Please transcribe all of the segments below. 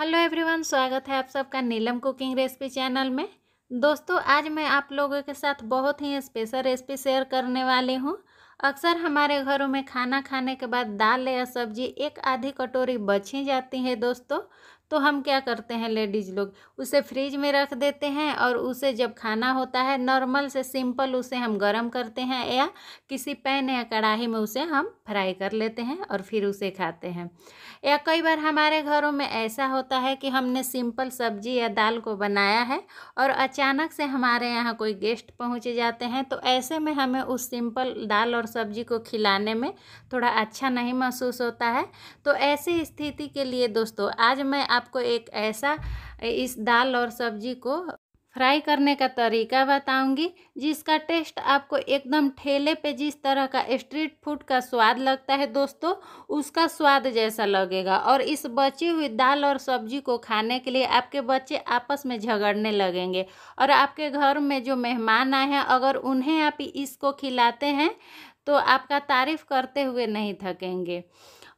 hello everyone स्वागत है आप सबका नीलम कुकिंग रेसिपी चैनल में दोस्तों आज मैं आप लोगों के साथ बहुत ही स्पेशल रेसिपी शेयर करने वाली हूँ अक्सर हमारे घरों में खाना खाने के बाद दाल या सब्जी एक आधी कटोरी बची जाती है दोस्तों तो हम क्या करते हैं लेडीज़ लोग उसे फ्रिज में रख देते हैं और उसे जब खाना होता है नॉर्मल से सिंपल उसे हम गर्म करते हैं या किसी पैन या कढ़ाई में उसे हम फ्राई कर लेते हैं और फिर उसे खाते हैं या कई बार हमारे घरों में ऐसा होता है कि हमने सिंपल सब्जी या दाल को बनाया है और अचानक से हमारे यहाँ कोई गेस्ट पहुँच जाते हैं तो ऐसे में हमें उस सिंपल दाल और सब्जी को खिलाने में थोड़ा अच्छा नहीं महसूस होता है तो ऐसी स्थिति के लिए दोस्तों आज मैं आपको एक ऐसा इस दाल और सब्जी को फ्राई करने का तरीका बताऊंगी जिसका टेस्ट आपको एकदम ठेले पे जिस तरह का स्ट्रीट फूड का स्वाद लगता है दोस्तों उसका स्वाद जैसा लगेगा और इस बची हुई दाल और सब्जी को खाने के लिए आपके बच्चे आपस में झगड़ने लगेंगे और आपके घर में जो मेहमान आए हैं अगर उन्हें आप इसको खिलाते हैं तो आपका तारीफ़ करते हुए नहीं थकेंगे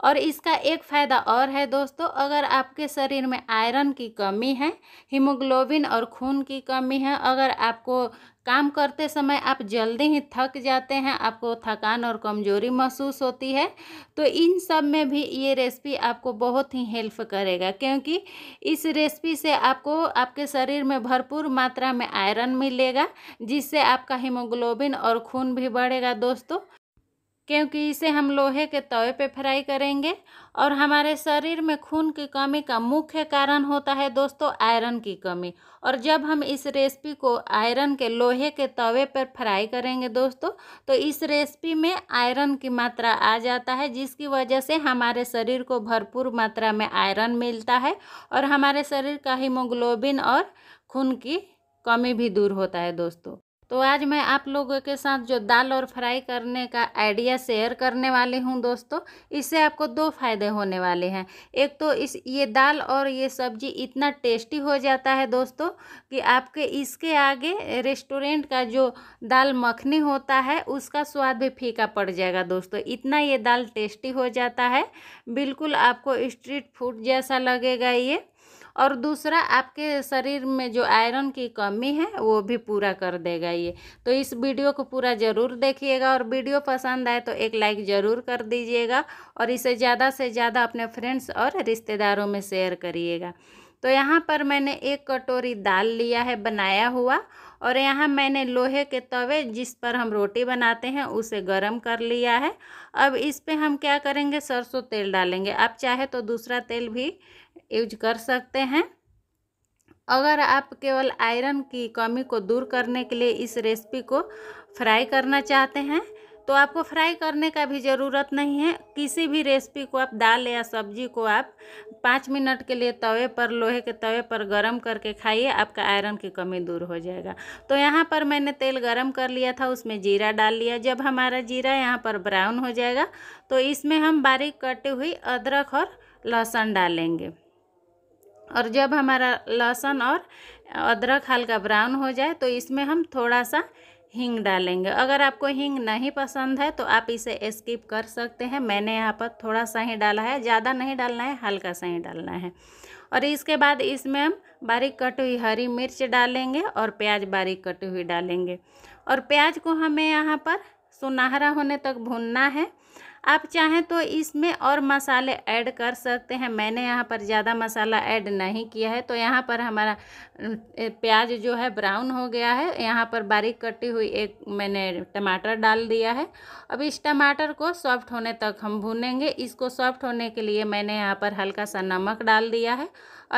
और इसका एक फ़ायदा और है दोस्तों अगर आपके शरीर में आयरन की कमी है हीमोग्लोबिन और खून की कमी है अगर आपको काम करते समय आप जल्दी ही थक जाते हैं आपको थकान और कमजोरी महसूस होती है तो इन सब में भी ये रेसिपी आपको बहुत ही हेल्प करेगा क्योंकि इस रेसिपी से आपको आपके शरीर में भरपूर मात्रा में आयरन मिलेगा जिससे आपका हीमोग्लोबिन और खून भी बढ़ेगा दोस्तों क्योंकि इसे हम लोहे के तवे पे फ्राई करेंगे और हमारे शरीर में खून की कमी का मुख्य कारण होता है दोस्तों आयरन की कमी और जब हम इस रेसिपी को आयरन के लोहे के तवे पर फ्राई करेंगे दोस्तों तो इस रेसिपी में आयरन की मात्रा आ जाता है जिसकी वजह से हमारे शरीर को भरपूर मात्रा में आयरन मिलता है और हमारे शरीर का हीमोग्लोबिन और खून की कमी भी दूर होता है दोस्तों तो आज मैं आप लोगों के साथ जो दाल और फ्राई करने का आइडिया शेयर करने वाली हूँ दोस्तों इससे आपको दो फायदे होने वाले हैं एक तो इस ये दाल और ये सब्जी इतना टेस्टी हो जाता है दोस्तों कि आपके इसके आगे रेस्टोरेंट का जो दाल मखनी होता है उसका स्वाद भी फीका पड़ जाएगा दोस्तों इतना ये दाल टेस्टी हो जाता है बिल्कुल आपको स्ट्रीट फूड जैसा लगेगा ये और दूसरा आपके शरीर में जो आयरन की कमी है वो भी पूरा कर देगा ये तो इस वीडियो को पूरा ज़रूर देखिएगा और वीडियो पसंद आए तो एक लाइक ज़रूर कर दीजिएगा और इसे ज़्यादा से ज़्यादा अपने फ्रेंड्स और रिश्तेदारों में शेयर करिएगा तो यहाँ पर मैंने एक कटोरी दाल लिया है बनाया हुआ और यहाँ मैंने लोहे के तवे जिस पर हम रोटी बनाते हैं उसे गरम कर लिया है अब इस पर हम क्या करेंगे सरसों तेल डालेंगे आप चाहे तो दूसरा तेल भी यूज कर सकते हैं अगर आप केवल आयरन की कमी को दूर करने के लिए इस रेसिपी को फ्राई करना चाहते हैं तो आपको फ्राई करने का भी ज़रूरत नहीं है किसी भी रेसिपी को आप दाल या सब्जी को आप पाँच मिनट के लिए तवे पर लोहे के तवे पर गरम करके खाइए आपका आयरन की कमी दूर हो जाएगा तो यहाँ पर मैंने तेल गरम कर लिया था उसमें जीरा डाल लिया जब हमारा जीरा यहाँ पर ब्राउन हो जाएगा तो इसमें हम बारीक कटी हुई अदरक और लहसुन डालेंगे और जब हमारा लहसुन और अदरक हल्का ब्राउन हो जाए तो इसमें हम थोड़ा सा हींग डालेंगे अगर आपको हींग नहीं पसंद है तो आप इसे स्किप कर सकते हैं मैंने यहाँ पर थोड़ा सा ही डाला है ज़्यादा नहीं डालना है हल्का सा ही डालना है और इसके बाद इसमें हम बारीक कटी हुई हरी मिर्च डालेंगे और प्याज बारीक कटी हुई डालेंगे और प्याज को हमें यहाँ पर सुनहरा होने तक भूनना है आप चाहें तो इसमें और मसाले ऐड कर सकते हैं मैंने यहाँ पर ज़्यादा मसाला ऐड नहीं किया है तो यहाँ पर हमारा प्याज जो है ब्राउन हो गया है यहाँ पर बारीक कटी हुई एक मैंने टमाटर डाल दिया है अब इस टमाटर को सॉफ्ट होने तक हम भूनेंगे इसको सॉफ्ट होने के लिए मैंने यहाँ पर हल्का सा नमक डाल दिया है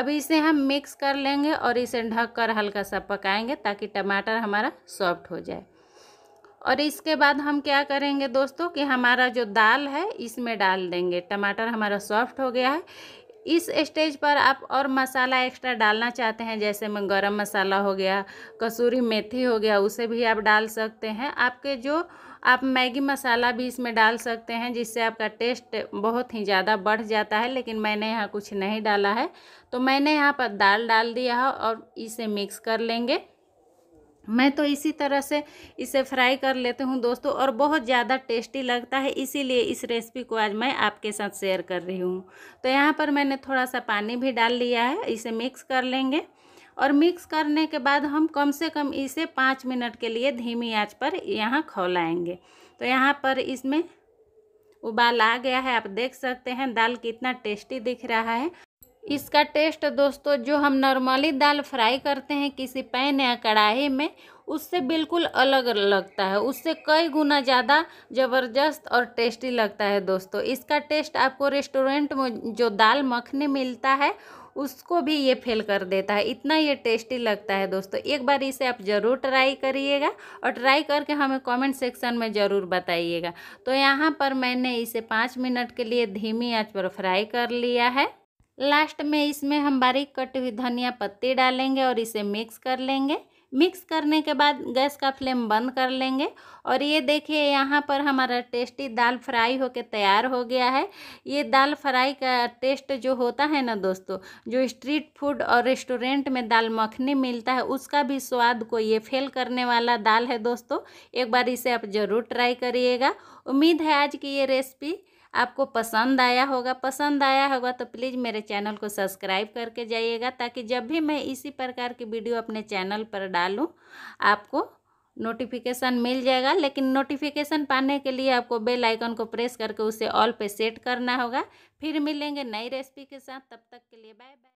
अब इसे हम मिक्स कर लेंगे और इसे ढक कर हल्का सा पकाएंगे ताकि टमाटर हमारा सॉफ्ट हो जाए और इसके बाद हम क्या करेंगे दोस्तों कि हमारा जो दाल है इसमें डाल देंगे टमाटर हमारा सॉफ्ट हो गया है इस स्टेज पर आप और मसाला एक्स्ट्रा डालना चाहते हैं जैसे में गरम मसाला हो गया कसूरी मेथी हो गया उसे भी आप डाल सकते हैं आपके जो आप मैगी मसाला भी इसमें डाल सकते हैं जिससे आपका टेस्ट बहुत ही ज़्यादा बढ़ जाता है लेकिन मैंने यहाँ कुछ नहीं डाला है तो मैंने यहाँ पर दाल डाल दिया है और इसे मिक्स कर लेंगे मैं तो इसी तरह से इसे फ्राई कर लेती हूँ दोस्तों और बहुत ज़्यादा टेस्टी लगता है इसीलिए इस रेसिपी को आज मैं आपके साथ शेयर कर रही हूँ तो यहाँ पर मैंने थोड़ा सा पानी भी डाल लिया है इसे मिक्स कर लेंगे और मिक्स करने के बाद हम कम से कम इसे पाँच मिनट के लिए धीमी आंच पर यहाँ खौलाएँगे तो यहाँ पर इसमें उबाल आ गया है आप देख सकते हैं दाल कितना टेस्टी दिख रहा है इसका टेस्ट दोस्तों जो हम नॉर्मली दाल फ्राई करते हैं किसी पैन या कढ़ाई में उससे बिल्कुल अलग लगता है उससे कई गुना ज़्यादा ज़बरदस्त और टेस्टी लगता है दोस्तों इसका टेस्ट आपको रेस्टोरेंट में जो दाल मखनी मिलता है उसको भी ये फेल कर देता है इतना ये टेस्टी लगता है दोस्तों एक बार इसे आप ज़रूर ट्राई करिएगा और ट्राई करके हमें कमेंट सेक्शन में ज़रूर बताइएगा तो यहाँ पर मैंने इसे पाँच मिनट के लिए धीमी आंच पर फ्राई कर लिया है लास्ट में इसमें हम बारीक कटी हुई धनिया पत्ती डालेंगे और इसे मिक्स कर लेंगे मिक्स करने के बाद गैस का फ्लेम बंद कर लेंगे और ये देखिए यहाँ पर हमारा टेस्टी दाल फ्राई होके तैयार हो गया है ये दाल फ्राई का टेस्ट जो होता है ना दोस्तों जो स्ट्रीट फूड और रेस्टोरेंट में दाल मखनी मिलता है उसका भी स्वाद को ये फेल करने वाला दाल है दोस्तों एक बार इसे आप ज़रूर ट्राई करिएगा उम्मीद है आज की ये रेसिपी आपको पसंद आया होगा पसंद आया होगा तो प्लीज़ मेरे चैनल को सब्सक्राइब करके जाइएगा ताकि जब भी मैं इसी प्रकार की वीडियो अपने चैनल पर डालूँ आपको नोटिफिकेशन मिल जाएगा लेकिन नोटिफिकेशन पाने के लिए आपको बेल आइकन को प्रेस करके उसे ऑल पे सेट करना होगा फिर मिलेंगे नई रेसिपी के साथ तब तक के लिए बाय बाय